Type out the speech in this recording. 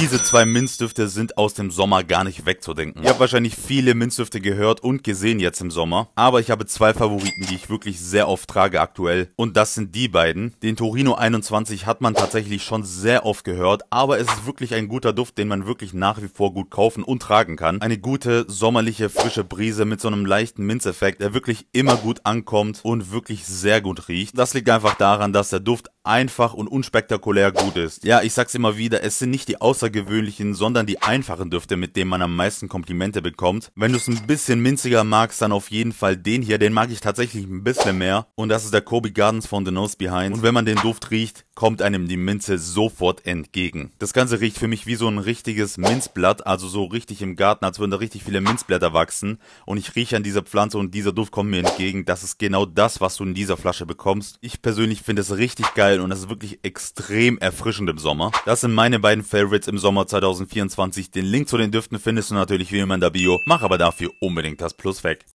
Diese zwei Minzstifte sind aus dem Sommer gar nicht wegzudenken. Ihr habt wahrscheinlich viele Minzstifte gehört und gesehen jetzt im Sommer, aber ich habe zwei Favoriten, die ich wirklich sehr oft trage aktuell und das sind die beiden. Den Torino 21 hat man tatsächlich schon sehr oft gehört, aber es ist wirklich ein guter Duft, den man wirklich nach wie vor gut kaufen und tragen kann. Eine gute, sommerliche, frische Brise mit so einem leichten Minzeffekt, der wirklich immer gut ankommt und wirklich sehr gut riecht. Das liegt einfach daran, dass der Duft einfach und unspektakulär gut ist. Ja, ich sag's immer wieder, es sind nicht die außergewöhnlichen, sondern die einfachen Düfte, mit denen man am meisten Komplimente bekommt. Wenn du es ein bisschen minziger magst, dann auf jeden Fall den hier, den mag ich tatsächlich ein bisschen mehr. Und das ist der Kobe Gardens von The Nose Behind. Und wenn man den Duft riecht, kommt einem die Minze sofort entgegen. Das Ganze riecht für mich wie so ein richtiges Minzblatt, also so richtig im Garten, als würden da richtig viele Minzblätter wachsen. Und ich rieche an dieser Pflanze und dieser Duft kommt mir entgegen. Das ist genau das, was du in dieser Flasche bekommst. Ich persönlich finde es richtig geil und es ist wirklich extrem erfrischend im Sommer. Das sind meine beiden Favorites im Sommer 2024. Den Link zu den Düften findest du natürlich wie immer in der Bio. Mach aber dafür unbedingt das Plus weg.